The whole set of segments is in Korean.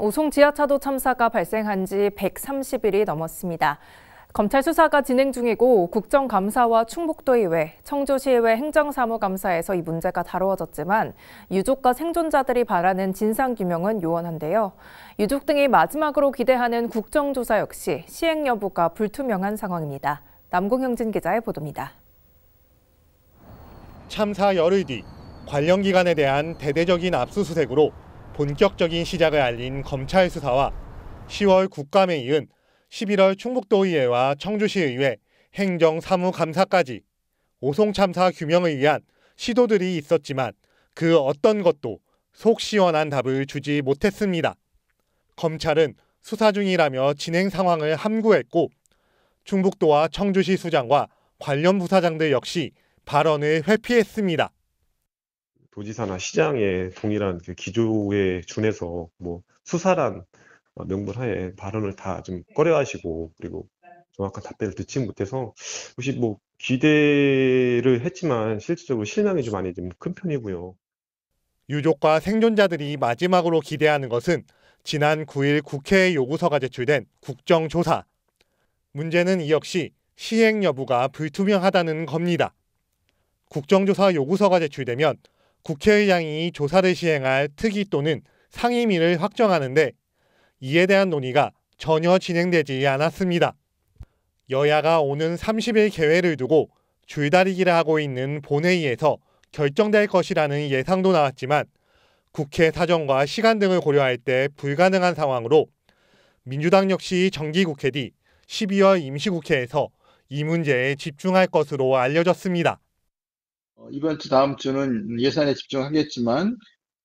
오송 지하차도 참사가 발생한 지 130일이 넘었습니다. 검찰 수사가 진행 중이고 국정감사와 충북도의회, 청주시의회 행정사무감사에서 이 문제가 다루어졌지만 유족과 생존자들이 바라는 진상규명은 요원한데요. 유족 등이 마지막으로 기대하는 국정조사 역시 시행 여부가 불투명한 상황입니다. 남궁형진 기자의 보도입니다. 참사 열흘 뒤 관련 기관에 대한 대대적인 압수수색으로 본격적인 시작을 알린 검찰 수사와 10월 국감에 이은 11월 충북도의회와 청주시의회, 행정사무감사까지 오송참사 규명을 위한 시도들이 있었지만 그 어떤 것도 속 시원한 답을 주지 못했습니다. 검찰은 수사 중이라며 진행 상황을 함구했고 충북도와 청주시 수장과 관련 부사장들 역시 발언을 회피했습니다. 도지사나 시장의 동일한 그 기조에 준해서 뭐 수사란 어, 명분하에 발언을 다좀 꺼려하시고 그리고 정확한 답변을 듣지 못해서 혹시 뭐 기대를 했지만 실질적으로 실망이 좀 많이 좀 큰 편이고요. 유족과 생존자들이 마지막으로 기대하는 것은 지난 9일 국회 에 요구서가 제출된 국정조사. 문제는 이 역시 시행 여부가 불투명하다는 겁니다. 국정조사 요구서가 제출되면 국회의장이 조사를 시행할 특위 또는 상임위를 확정하는데 이에 대한 논의가 전혀 진행되지 않았습니다. 여야가 오는 30일 개회를 두고 줄다리기를 하고 있는 본회의에서 결정될 것이라는 예상도 나왔지만 국회 사정과 시간 등을 고려할 때 불가능한 상황으로 민주당 역시 정기국회 뒤 12월 임시국회에서 이 문제에 집중할 것으로 알려졌습니다. 이번 주 다음 주는 예산에 집중하겠지만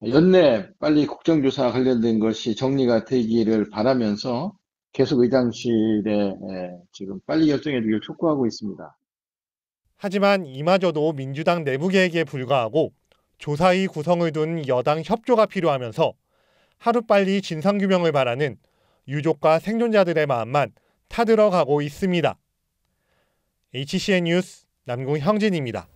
연내 빨리 국정조사 관련된 것이 정리가 되기를 바라면서 계속 의장실에 지금 빨리 결정해 주길 촉구하고 있습니다. 하지만 이마저도 민주당 내부 계획에 불과하고 조사위 구성을 둔 여당 협조가 필요하면서 하루빨리 진상규명을 바라는 유족과 생존자들의 마음만 타들어가고 있습니다. HCN 뉴스 남궁형진입니다.